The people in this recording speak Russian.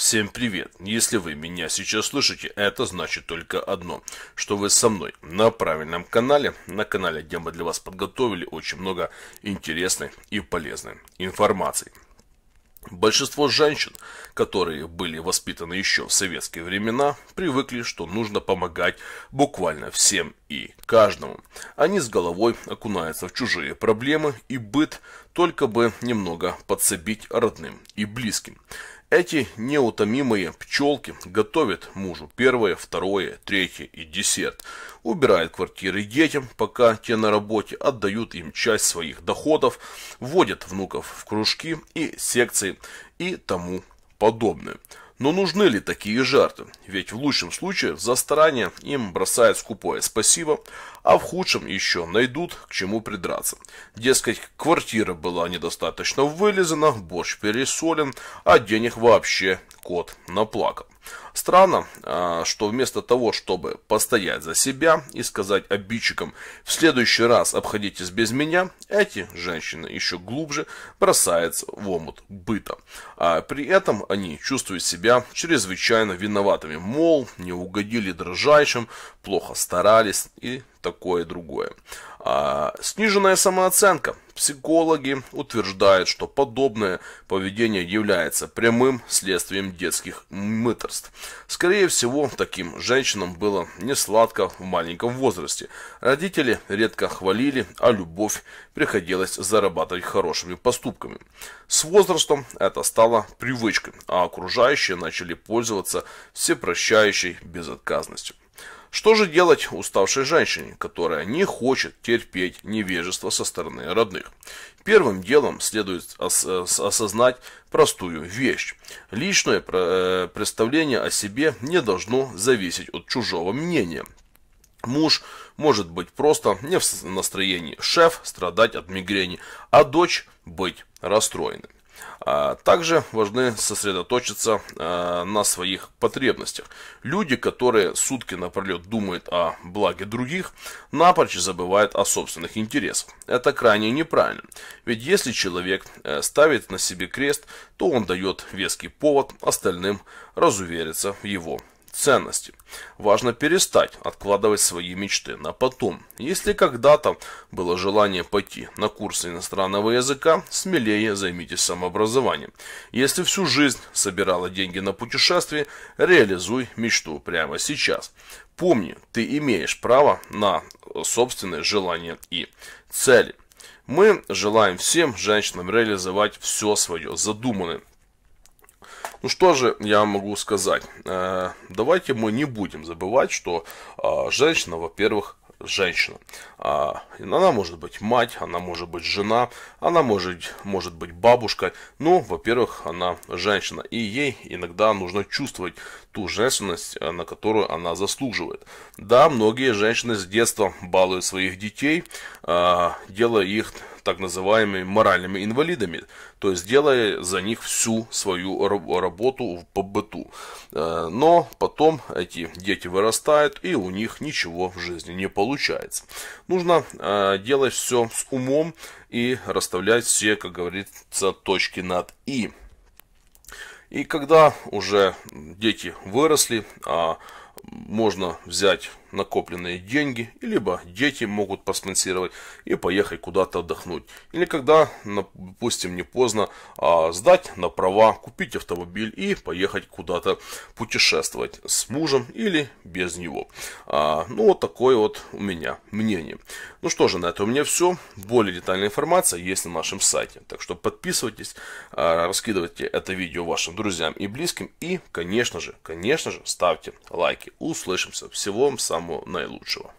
Всем привет! Если вы меня сейчас слышите, это значит только одно, что вы со мной на правильном канале, на канале, где мы для вас подготовили очень много интересной и полезной информации. Большинство женщин, которые были воспитаны еще в советские времена, привыкли, что нужно помогать буквально всем и каждому. Они с головой окунаются в чужие проблемы и быт, только бы немного подсобить родным и близким. Эти неутомимые пчелки готовят мужу первое, второе, третье и десерт. Убирают квартиры детям, пока те на работе, отдают им часть своих доходов, вводят внуков в кружки и секции и тому подобное. Но нужны ли такие жертвы? Ведь в лучшем случае за старание им бросают скупое спасибо, а в худшем еще найдут к чему придраться. Дескать, квартира была недостаточно вылезана, борщ пересолен, а денег вообще кот наплакал. Странно, а, что вместо того, чтобы постоять за себя и сказать обидчикам «в следующий раз обходитесь без меня», эти женщины еще глубже бросаются в омут быта. А при этом они чувствуют себя чрезвычайно виноватыми, мол, не угодили дрожайшим, плохо старались и такое и другое. А, сниженная самооценка. Психологи утверждают, что подобное поведение является прямым следствием детских мыторств. Скорее всего, таким женщинам было не сладко в маленьком возрасте. Родители редко хвалили, а любовь приходилось зарабатывать хорошими поступками. С возрастом это стало привычкой, а окружающие начали пользоваться всепрощающей безотказностью. Что же делать уставшей женщине, которая не хочет терпеть невежество со стороны родных? Первым делом следует ос э, осознать простую вещь. Личное э, представление о себе не должно зависеть от чужого мнения. Муж может быть просто не в настроении, шеф страдать от мигрени, а дочь быть расстроенной. А, также важны сосредоточиться а, на своих потребностях. Люди, которые сутки напролет думают о благе других, напрочь забывают о собственных интересах. Это крайне неправильно. Ведь если человек э, ставит на себе крест, то он дает веский повод остальным разувериться в его ценности. Важно перестать откладывать свои мечты на потом. Если когда-то было желание пойти на курсы иностранного языка, смелее займитесь самообразованием. Если всю жизнь собирала деньги на путешествие, реализуй мечту прямо сейчас. Помни, ты имеешь право на собственные желания и цели. Мы желаем всем женщинам реализовать все свое задуманное. Ну что же я могу сказать? Э, давайте мы не будем забывать, что а, женщина, во-первых, женщина. А, она может быть мать, она может быть жена, она может, может быть бабушка. Ну, во-первых, она женщина. И ей иногда нужно чувствовать ту женственность, э, на которую она заслуживает. Да, многие женщины с детства балуют своих детей, э, делая их так называемыми моральными инвалидами, то есть делая за них всю свою работу по быту. Э, но потом эти дети вырастают, и у них ничего в жизни не получается. Нужно э, делать все с умом и расставлять все, как говорится, точки над «и». И когда уже дети выросли, а можно взять накопленные деньги, либо дети могут поспонсировать и поехать куда-то отдохнуть. Или когда, допустим, не поздно а, сдать на права, купить автомобиль и поехать куда-то путешествовать с мужем или без него. А, ну, вот такое вот у меня мнение. Ну что же, на этом у меня все. Более детальная информация есть на нашем сайте. Так что подписывайтесь, а, раскидывайте это видео вашим друзьям и близким. И, конечно же, конечно же, ставьте лайки. Услышимся. Всего вам самого наилучшего.